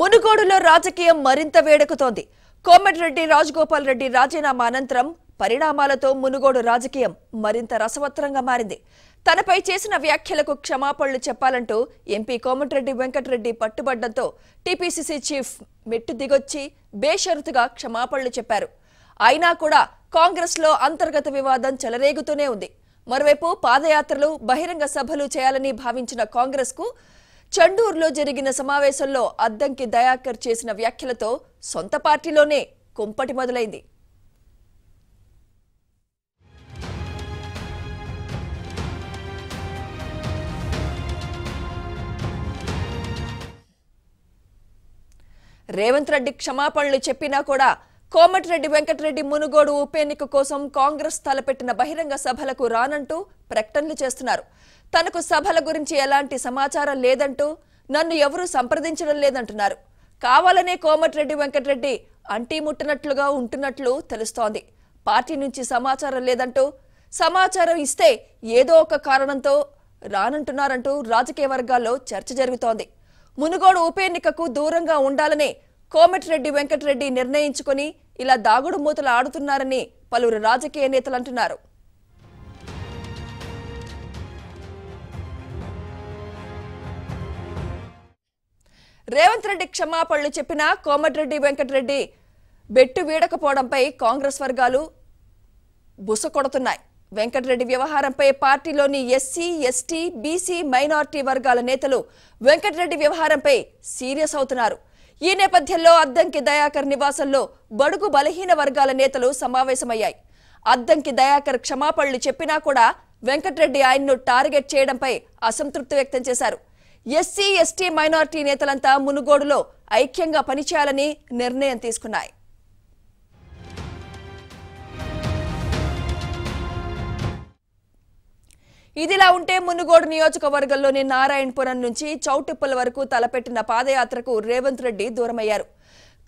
మునుగోడులో రాజకీయం మరింత వేడెక్కుతోంది కోమటిరెడ్డి రాజగోపాల్ రెడ్డి రాజీనామా అనంతరం పరిణామాలతో మునుగోడు రాజకీయం మరింత రసవత్తరంగా మారింది తనపై చేసిన వ్యాఖ్యలకు క్షమాపణలు చెప్పాలంటూ ఎంపీ కోమటిరెడ్డి వెంకటరెడ్డి పట్టుబడ్డంతో టీపీసీసీ చీఫ్ మెట్టు దిగొచ్చి బేషరతుగా క్షమాపణలు చెప్పారు అయినా కూడా కాంగ్రెస్లో అంతర్గత వివాదం చెలరేగుతూనే ఉంది మరోవైపు పాదయాత్రలు బహిరంగ సభలు చేయాలని భావించిన కాంగ్రెస్కు చండూరులో జరిగిన సమావేశంలో అద్దంకి దయాకర్ చేసిన వ్యాఖ్యలతో సొంత పార్టీలోనే కుంపటి మొదలైంది రేవంత్ రెడ్డి క్షమాపణలు చెప్పినా కూడా కోమటిరెడ్డి వెంకటరెడ్డి మునుగోడు ఉప ఎన్నిక కోసం కాంగ్రెస్ తలపెట్టిన బహిరంగ సభలకు రానంటూ ప్రకటనలు చేస్తున్నారు తనకు సభల గురించి ఎలాంటి సమాచారం లేదంటూ నన్ను ఎవరూ సంప్రదించడం లేదంటున్నారు కావాలనే కోమటిరెడ్డి వెంకటరెడ్డి అంటీ ముట్టినట్లుగా ఉంటున్నట్లు తెలుస్తోంది పార్టీ నుంచి సమాచారం లేదంటూ సమాచారం ఇస్తే ఏదో ఒక కారణంతో రానంటున్నారంటూ రాజకీయ వర్గాల్లో చర్చ జరుగుతోంది మునుగోడు ఉప ఎన్నికకు దూరంగా ఉండాలనే కోమటిరెడ్డి వెంకటరెడ్డి నిర్ణయించుకుని ఇలా దాగుడు మూతలు ఆడుతున్నారని పలువురు రాజకీయ నేతలు అంటున్నారు రేవంత్ రెడ్డి క్షమాపణలు చెప్పిన కోమటిరెడ్డి వెంకటరెడ్డి బెట్టు వీడకపోవడంపై కాంగ్రెస్ వర్గాలు బుస కొడుతున్నాయి వెంకటరెడ్డి వ్యవహారంపై పార్టీలోని ఎస్సీ ఎస్టీ బీసీ మైనార్టీ వర్గాల నేతలు వెంకటరెడ్డి వ్యవహారంపై సీరియస్ అవుతున్నారు ఈ నేపథ్యంలో అద్దంకి దయాకర్ నివాసంలో బడుగు బలహీన వర్గాల నేతలు సమావేశమయ్యాయి అద్దంకి దయాకర్ క్షమాపణలు చెప్పినా కూడా వెంకటరెడ్డి ఆయన్ను టార్గెట్ చేయడంపై అసంతృప్తి వ్యక్తం చేశారు ఎస్సీ ఎస్టీ మైనార్టీ నేతలంతా మునుగోడులో ఐక్యంగా పనిచేయాలని నిర్ణయం తీసుకున్నాయి ఇదిలా ఉంటే మునుగోడు నియోజకవర్గంలోని నారాయణపురం నుంచి చౌటిప్పల వరకు తలపెట్టిన పాదయాత్రకు రేవంత్ రెడ్డి దూరమయ్యారు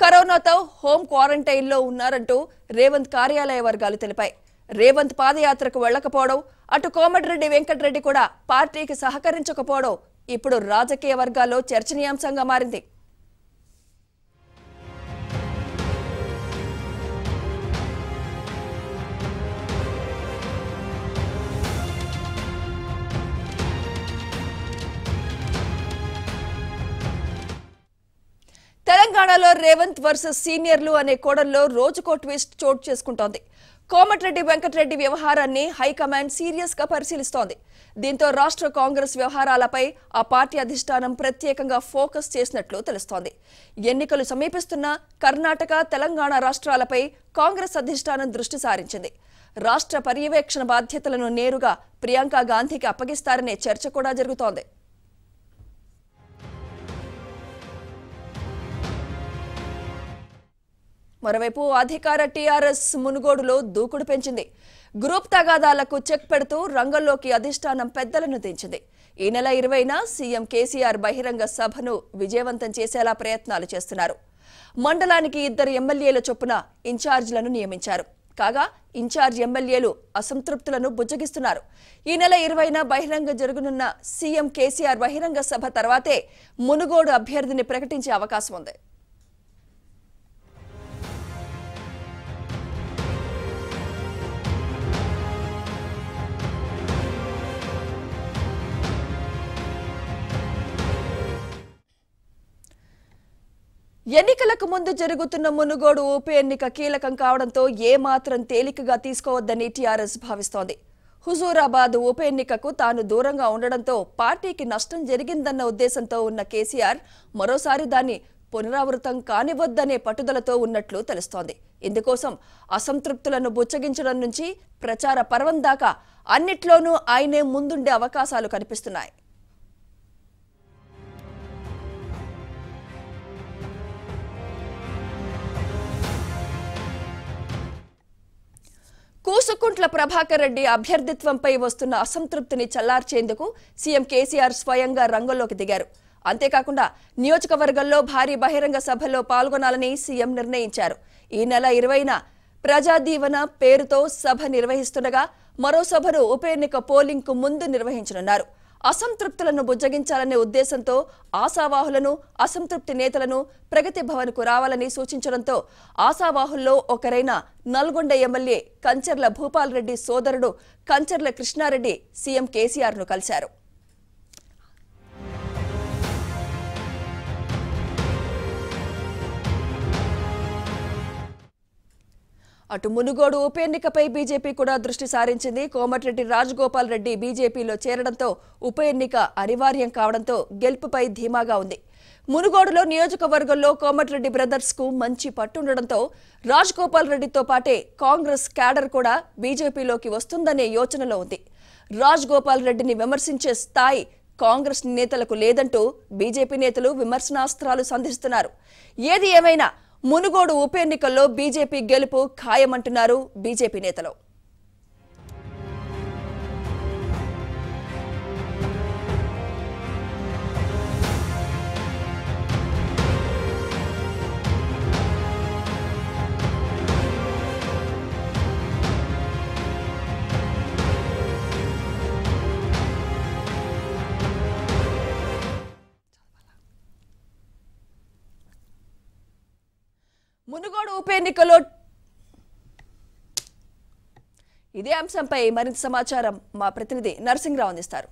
కరోనాతో హోం క్వారంటైన్లో ఉన్నారంటూ రేవంత్ కార్యాలయ వర్గాలు తెలిపాయి రేవంత్ పాదయాత్రకు వెళ్లకపోవడం అటు కోమటిరెడ్డి వెంకటరెడ్డి కూడా పార్టీకి సహకరించకపోవడం ఇప్పుడు రాజకీయ వర్గాల్లో చర్చనీయాంశంగా మారింది తెలంగాణలో రేవంత్ వర్సెస్ సీనియర్లు అనే కోడల్లో రోజుకో ట్విస్ట్ చోటు చేసుకుంటోంది కోమటిరెడ్డి వెంకటరెడ్డి వ్యవహారాన్ని హైకమాండ్ సీరియస్ గా పరిశీలిస్తోంది దీంతో రాష్ట్ర కాంగ్రెస్ వ్యవహారాలపై ఆ పార్టీ అధిష్టానం ప్రత్యేకంగా ఫోకస్ చేసినట్లు తెలుస్తోంది ఎన్నికలు సమీపిస్తున్న కర్ణాటక తెలంగాణ రాష్ట్రాలపై కాంగ్రెస్ అధిష్టానం దృష్టి సారించింది రాష్ట్ర పర్యవేక్షణ బాధ్యతలను నేరుగా ప్రియాంక గాంధీకి అప్పగిస్తారనే చర్చ కూడా జరుగుతోంది మరోవైపు అధికార టీఆర్ఎస్ మునుగోడులో దూకుడు పెంచింది గ్రూప్ తగాదాలకు చెక్ పెడుతూ రంగంలోకి అధిష్టానం పెద్దలను దించింది ఈ నెల ఇరవైన సీఎం కేసీఆర్ బహిరంగ సభను విజయవంతం చేసేలా ప్రయత్నాలు చేస్తున్నారు మండలానికి ఇద్దరు ఎమ్మెల్యేల చొప్పున ఇన్ఛార్జీలను నియమించారు కాగా ఇన్ఛార్జ్ ఎమ్మెల్యేలు అసంతృప్తులను బుజ్జగిస్తున్నారు ఈ నెల ఇరవైన బహిరంగ జరగనున్న సీఎం కేసీఆర్ బహిరంగ సభ తర్వాతే మునుగోడు అభ్యర్థిని ప్రకటించే అవకాశం ఉంది ఎన్నికలకు ముందు జరుగుతున్న మునుగోడు ఉప ఎన్నిక కీలకం కావడంతో ఏమాత్రం తేలికగా తీసుకోవద్దని టీఆర్ఎస్ భావిస్తోంది హుజూరాబాద్ ఉప ఎన్నికకు తాను దూరంగా ఉండడంతో పార్టీకి నష్టం జరిగిందన్న ఉద్దేశంతో ఉన్న కేసీఆర్ మరోసారి దాన్ని పునరావృతం కానివద్దనే పట్టుదలతో ఉన్నట్లు తెలుస్తోంది ఇందుకోసం అసంతృప్తులను బుచ్చగించడం నుంచి ప్రచార పర్వం దాకా అన్నిట్లోనూ ఆయనే ముందుండే అవకాశాలు కనిపిస్తున్నాయి కూసుకుంట్ల ప్రభాకర్ రెడ్డి అభ్యర్థిత్వంపై వస్తున్న అసంతృప్తిని చల్లార్చేందుకు సీఎం కేసీఆర్ స్వయంగా రంగంలోకి దిగారు అంతేకాకుండా నియోజకవర్గంలో భారీ బహిరంగ సభలో పాల్గొనాలని సీఎం నిర్ణయించారు ఈ నెల ఇరవైన ప్రజాదీవన పేరుతో సభ నిర్వహిస్తుండగా మరో సభను ఉప ఎన్నిక పోలింగ్కు ముందు నిర్వహించనున్నారు అసంతృప్తులను బుజ్జగించాలనే ఉద్దేశంతో ఆశావాహులను అసంతృప్తి నేతలను ప్రగతి కు రావాలని సూచించడంతో ఆశావాహుల్లో ఒకరైన నల్గొండ ఎమ్మెల్యే కంచర్ల భూపాల్ రెడ్డి సోదరుడు కంచర్ల కృష్ణారెడ్డి సీఎం కేసీఆర్ను కలిశారు అటు మునుగోడు ఉప ఎన్నికపై బీజేపీ కూడా దృష్టి సారించింది కోమటిరెడ్డి రాజగోపాల్ రెడ్డి బీజేపీలో చేరడంతో ఉప ఎన్నిక అనివార్యం కావడంతో గెలుపుపై ధీమాగా ఉంది మునుగోడులో నియోజకవర్గంలో కోమటిరెడ్డి బ్రదర్స్ కు మంచి పట్టుండడంతో రాజగోపాల్ రెడ్డితో పాటే కాంగ్రెస్ క్యాడర్ కూడా బీజేపీలోకి వస్తుందనే యోచనలో ఉంది రాజగోపాల్ రెడ్డిని విమర్శించే స్థాయి కాంగ్రెస్ నేతలకు లేదంటూ బీజేపీ నేతలు విమర్శనాస్త్రాలు సంధిస్తున్నారు ఏది ఏమైనా మునుగోడు ఉప ఎన్నికల్లో బీజేపీ గెలుపు ఖాయమంటున్నారు బీజేపీ నేతలు ఎన్నికల్లో ఇదే అంశంపై మరింత సమాచారం మా ప్రతినిధి నరసింహరావు అందిస్తారు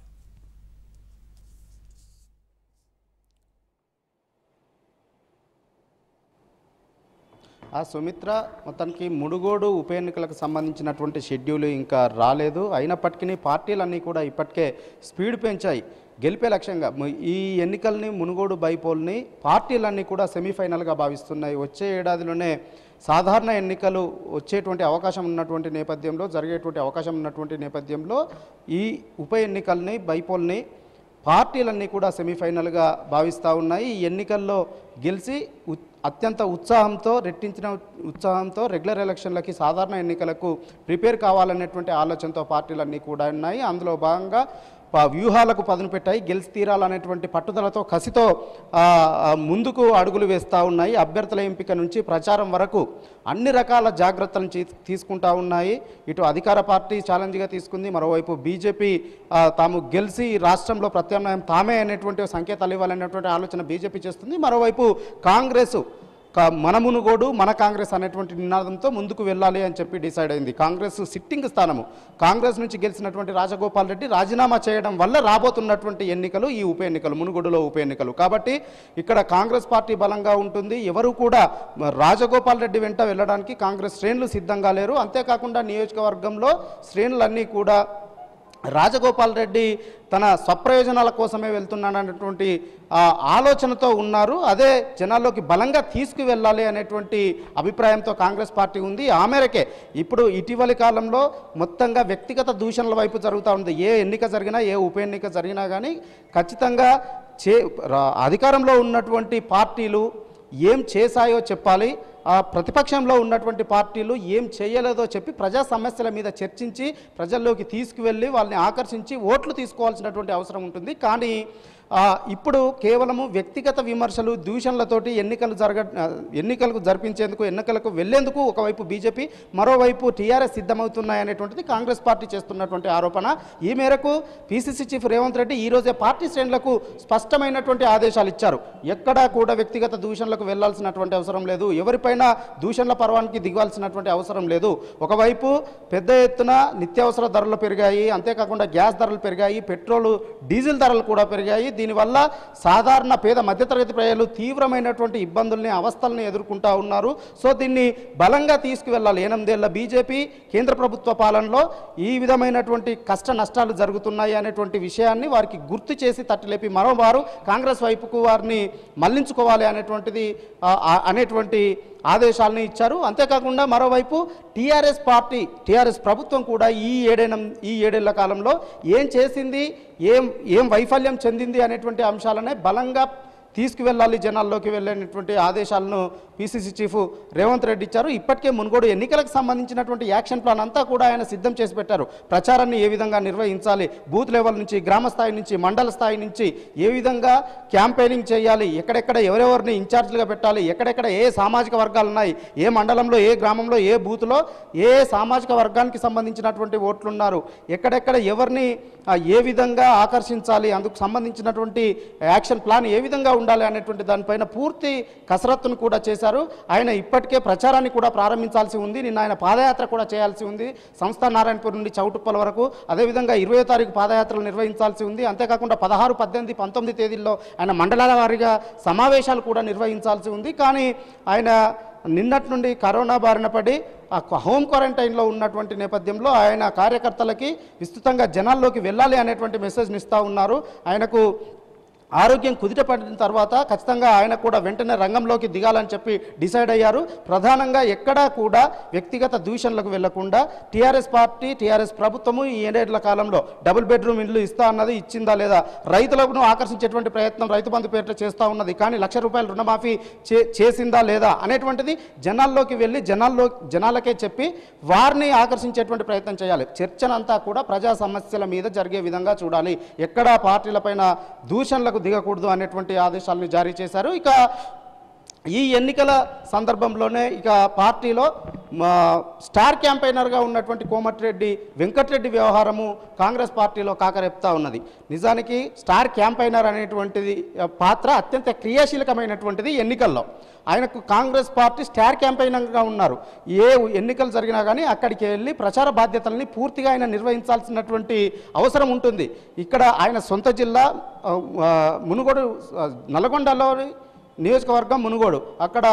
ఆ సుమిత్ర మొత్తానికి ముడుగోడు ఉప ఎన్నికలకు సంబంధించినటువంటి షెడ్యూల్ ఇంకా రాలేదు అయినప్పటికీ పార్టీలన్నీ కూడా ఇప్పటికే స్పీడ్ పెంచాయి గెలిపే లక్ష్యంగా ఈ ఎన్నికల్ని మునుగోడు బైపోల్ని పార్టీలన్నీ కూడా సెమీఫైనల్గా భావిస్తున్నాయి వచ్చే ఏడాదిలోనే సాధారణ ఎన్నికలు వచ్చేటువంటి అవకాశం ఉన్నటువంటి నేపథ్యంలో జరిగేటువంటి అవకాశం ఉన్నటువంటి నేపథ్యంలో ఈ ఉప ఎన్నికల్ని బైపోల్ని పార్టీలన్నీ కూడా సెమీఫైనల్గా భావిస్తూ ఉన్నాయి ఈ ఎన్నికల్లో గెలిచి అత్యంత ఉత్సాహంతో రెట్టించిన ఉత్సాహంతో రెగ్యులర్ ఎలక్షన్లకి సాధారణ ఎన్నికలకు ప్రిపేర్ కావాలనేటువంటి ఆలోచనతో పార్టీలన్నీ కూడా ఉన్నాయి అందులో భాగంగా వ్యూహాలకు పదును పెట్టాయి గెలిచి తీరాలనేటువంటి పట్టుదలతో కసితో ముందుకు అడుగులు వేస్తూ ఉన్నాయి అభ్యర్థుల ఎంపిక నుంచి ప్రచారం వరకు అన్ని రకాల జాగ్రత్తలను తీసుకుంటా ఉన్నాయి ఇటు అధికార పార్టీ ఛాలెంజ్గా తీసుకుంది మరోవైపు బీజేపీ తాము గెలిచి రాష్ట్రంలో ప్రత్యామ్నాయం తామే అనేటువంటి సంకేతాలు ఇవ్వాలనేటువంటి ఆలోచన బీజేపీ చేస్తుంది మరోవైపు కాంగ్రెస్ మనమునుగోడు మన కాంగ్రెస్ అనేటువంటి నినాదంతో ముందుకు వెళ్ళాలి అని చెప్పి డిసైడ్ అయింది కాంగ్రెస్ సిట్టింగ్ స్థానము కాంగ్రెస్ నుంచి గెలిచినటువంటి రాజగోపాల్ రెడ్డి రాజీనామా చేయడం వల్ల రాబోతున్నటువంటి ఎన్నికలు ఈ ఉప ఎన్నికలు మునుగోడులో ఉప ఎన్నికలు కాబట్టి ఇక్కడ కాంగ్రెస్ పార్టీ బలంగా ఉంటుంది ఎవరు కూడా రాజగోపాల్ రెడ్డి వెంట వెళ్ళడానికి కాంగ్రెస్ శ్రేణులు సిద్ధంగా లేరు అంతేకాకుండా నియోజకవర్గంలో శ్రేణులన్నీ కూడా రాజగోపాల్ రెడ్డి తన స్వప్రయోజనాల కోసమే వెళ్తున్నాడనేటువంటి ఆలోచనతో ఉన్నారు అదే జనాల్లోకి బలంగా తీసుకువెళ్ళాలి అనేటువంటి అభిప్రాయంతో కాంగ్రెస్ పార్టీ ఉంది ఆ మేరకే ఇప్పుడు ఇటీవలి కాలంలో మొత్తంగా వ్యక్తిగత దూషణల వైపు జరుగుతూ ఉంది ఏ ఎన్నిక జరిగినా ఏ ఉప ఎన్నిక జరిగినా కానీ ఖచ్చితంగా చే అధికారంలో ఉన్నటువంటి పార్టీలు ఏం చేశాయో చెప్పాలి ఆ ప్రతిపక్షంలో ఉన్నటువంటి పార్టీలు ఏం చేయలేదో చెప్పి ప్రజా సమస్యల మీద చర్చించి ప్రజల్లోకి తీసుకువెళ్ళి వాళ్ళని ఆకర్షించి ఓట్లు తీసుకోవాల్సినటువంటి అవసరం ఉంటుంది కానీ ఇప్పుడు కేవలము వ్యక్తిగత విమర్శలు దూషణలతోటి ఎన్నికలు జరగ ఎన్నికలకు జరిపించేందుకు ఎన్నికలకు వెళ్లేందుకు ఒకవైపు బీజేపీ మరోవైపు టీఆర్ఎస్ సిద్ధమవుతున్నాయనేటువంటిది కాంగ్రెస్ పార్టీ చేస్తున్నటువంటి ఆరోపణ ఈ మేరకు పీసీసీ చీఫ్ రేవంత్ రెడ్డి ఈరోజే పార్టీ శ్రేణులకు స్పష్టమైనటువంటి ఆదేశాలు ఇచ్చారు ఎక్కడా కూడా వ్యక్తిగత దూషణలకు వెళ్లాల్సినటువంటి అవసరం లేదు ఎవరిపైన దూషణల పర్వానికి దిగాల్సినటువంటి అవసరం లేదు ఒకవైపు పెద్ద ఎత్తున నిత్యావసర ధరలు పెరిగాయి అంతేకాకుండా గ్యాస్ ధరలు పెరిగాయి పెట్రోల్ డీజిల్ ధరలు కూడా పెరిగాయి దీనివల్ల సాధారణ పేద మధ్యతరగతి ప్రజలు తీవ్రమైనటువంటి ఇబ్బందుల్ని అవస్థల్ని ఎదుర్కొంటా ఉన్నారు సో దీన్ని బలంగా తీసుకువెళ్ళాలి ఏనందేళ్ల బీజేపీ కేంద్ర ప్రభుత్వ పాలనలో ఈ విధమైనటువంటి కష్ట నష్టాలు జరుగుతున్నాయి అనేటువంటి విషయాన్ని వారికి గుర్తు చేసి తట్టలేపి మరోవారు కాంగ్రెస్ వైపుకు వారిని మళ్లించుకోవాలి అనేటువంటిది అనేటువంటి ఆదేశాలని ఇచ్చారు అంతేకాకుండా మరోవైపు టీఆర్ఎస్ పార్టీ టీఆర్ఎస్ ప్రభుత్వం కూడా ఈ ఏడేన ఈ ఏడేళ్ల కాలంలో ఏం చేసింది ఏం ఏం వైఫల్యం చెందింది అనేటువంటి అంశాలనే బలంగా తీసుకువెళ్ళాలి జనాల్లోకి వెళ్ళేటువంటి ఆదేశాలను పీసీసీ చీఫ్ రేవంత్ రెడ్డి ఇచ్చారు ఇప్పటికే మునుగోడు ఎన్నికలకు సంబంధించినటువంటి యాక్షన్ ప్లాన్ అంతా కూడా ఆయన సిద్ధం చేసి పెట్టారు ప్రచారాన్ని ఏ విధంగా నిర్వహించాలి బూత్ లెవెల్ నుంచి గ్రామ స్థాయి నుంచి మండల స్థాయి నుంచి ఏ విధంగా క్యాంపెయినింగ్ చేయాలి ఎక్కడెక్కడ ఎవరెవరిని ఇన్ఛార్జ్లుగా పెట్టాలి ఎక్కడెక్కడ ఏ సామాజిక వర్గాలు ఉన్నాయి ఏ మండలంలో ఏ గ్రామంలో ఏ బూత్లో ఏ సామాజిక వర్గానికి సంబంధించినటువంటి ఓట్లు ఉన్నారు ఎక్కడెక్కడ ఎవరిని ఏ విధంగా ఆకర్షించాలి అందుకు సంబంధించినటువంటి యాక్షన్ ప్లాన్ ఏ విధంగా ఉండాలి అనేటువంటి దానిపైన పూర్తి కసరత్తును కూడా చేశారు ఆయన ఇప్పటికే ప్రచారాన్ని కూడా ప్రారంభించాల్సి ఉంది నిన్న ఆయన పాదయాత్ర కూడా చేయాల్సి ఉంది సంస్థ నారాయణపూర్ నుండి చౌటుప్పల వరకు అదేవిధంగా ఇరవై తారీఖు పాదయాత్రలు నిర్వహించాల్సి ఉంది అంతేకాకుండా పదహారు పద్దెనిమిది పంతొమ్మిది తేదీల్లో ఆయన మండలాల వారీగా సమావేశాలు కూడా నిర్వహించాల్సి ఉంది కానీ ఆయన నిన్నటి నుండి కరోనా బారిన పడి హోమ్ క్వారంటైన్లో ఉన్నటువంటి నేపథ్యంలో ఆయన కార్యకర్తలకి విస్తృతంగా జనాల్లోకి వెళ్ళాలి అనేటువంటి మెసేజ్ని ఇస్తూ ఉన్నారు ఆయనకు ఆరోగ్యం కుదిట పడిన తర్వాత ఖచ్చితంగా ఆయన కూడా వెంటనే రంగంలోకి దిగాలని చెప్పి డిసైడ్ అయ్యారు ప్రధానంగా ఎక్కడా కూడా వ్యక్తిగత దూషణలకు వెళ్లకుండా టీఆర్ఎస్ పార్టీ టీఆర్ఎస్ ప్రభుత్వము ఈ ఏడేళ్ల కాలంలో డబుల్ బెడ్రూమ్ ఇండ్లు ఇస్తా అన్నది ఇచ్చిందా లేదా రైతులను ఆకర్షించేటువంటి ప్రయత్నం రైతు బంధు పేరిట చేస్తూ ఉన్నది కానీ లక్ష రూపాయల రుణమాఫీ చేసిందా లేదా అనేటువంటిది జనాల్లోకి వెళ్ళి జనాల్లో జనాలకే చెప్పి వారిని ఆకర్షించేటువంటి ప్రయత్నం చేయాలి చర్చనంతా కూడా ప్రజా సమస్యల మీద జరిగే విధంగా చూడాలి ఎక్కడా పార్టీలపైన దూషణలకు దిగకూడదు అనేటువంటి ఆదేశాలను జారీ చేశారు ఇక ఈ ఎన్నికల సందర్భంలోనే ఇక పార్టీలో స్టార్ క్యాంపెయినర్గా ఉన్నటువంటి కోమటిరెడ్డి వెంకటరెడ్డి వ్యవహారము కాంగ్రెస్ పార్టీలో కాకరెప్తా ఉన్నది నిజానికి స్టార్ క్యాంపెయినర్ అనేటువంటిది పాత్ర అత్యంత క్రియాశీలకమైనటువంటిది ఎన్నికల్లో ఆయనకు కాంగ్రెస్ పార్టీ స్టార్ క్యాంపెయినర్గా ఉన్నారు ఏ ఎన్నికలు జరిగినా కానీ అక్కడికి వెళ్ళి ప్రచార బాధ్యతలని పూర్తిగా ఆయన నిర్వహించాల్సినటువంటి అవసరం ఉంటుంది ఇక్కడ ఆయన సొంత జిల్లా మునుగోడు నల్గొండలో నియోజకవర్గం మునుగోడు అక్కడ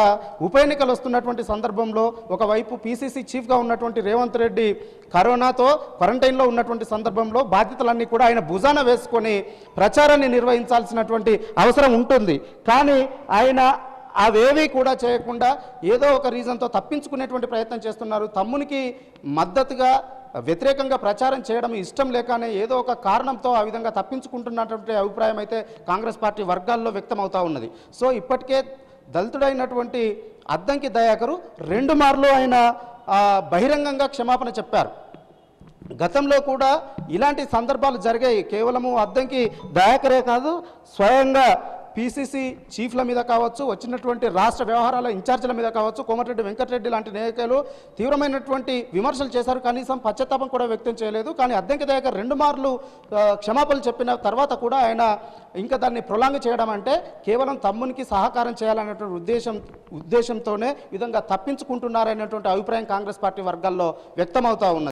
ఉప ఎన్నికలు వస్తున్నటువంటి సందర్భంలో ఒకవైపు పీసీసీ చీఫ్గా ఉన్నటువంటి రేవంత్ రెడ్డి కరోనాతో క్వారంటైన్లో ఉన్నటువంటి సందర్భంలో బాధ్యతలన్నీ కూడా ఆయన భుజాన వేసుకొని ప్రచారాన్ని నిర్వహించాల్సినటువంటి అవసరం ఉంటుంది కానీ ఆయన అవేవీ కూడా చేయకుండా ఏదో ఒక రీజన్తో తప్పించుకునేటువంటి ప్రయత్నం చేస్తున్నారు తమ్మునికి మద్దతుగా వ్యతిరేకంగా ప్రచారం చేయడం ఇష్టం లేకనే ఏదో ఒక కారణంతో ఆ విధంగా తప్పించుకుంటున్నటువంటి అభిప్రాయం అయితే కాంగ్రెస్ పార్టీ వర్గాల్లో వ్యక్తమవుతా ఉన్నది సో ఇప్పటికే దళితుడైనటువంటి అద్దంకి దయాకరు రెండు మార్లు ఆయన బహిరంగంగా క్షమాపణ చెప్పారు గతంలో కూడా ఇలాంటి సందర్భాలు జరిగాయి కేవలము అద్దంకి దయాకరే కాదు స్వయంగా పీసీసీ చీఫ్ల మీద కావచ్చు వచ్చినటువంటి రాష్ట్ర వ్యవహారాల ఇన్ఛార్జీల మీద కావచ్చు కోమటిరెడ్డి వెంకటరెడ్డి లాంటి నాయకులు తీవ్రమైనటువంటి విమర్శలు చేశారు కనీసం పశ్చాత్తాపం కూడా వ్యక్తం చేయలేదు కానీ అద్దెంకి దగ్గర రెండు మార్లు క్షమాపణలు చెప్పిన తర్వాత కూడా ఆయన ఇంకా దాన్ని ప్రొలాంగ్ చేయడం అంటే కేవలం తమ్మునికి సహకారం చేయాలనేటువంటి ఉద్దేశం ఉద్దేశంతోనే విధంగా తప్పించుకుంటున్నారనేటువంటి అభిప్రాయం కాంగ్రెస్ పార్టీ వర్గాల్లో వ్యక్తమవుతూ ఉన్నది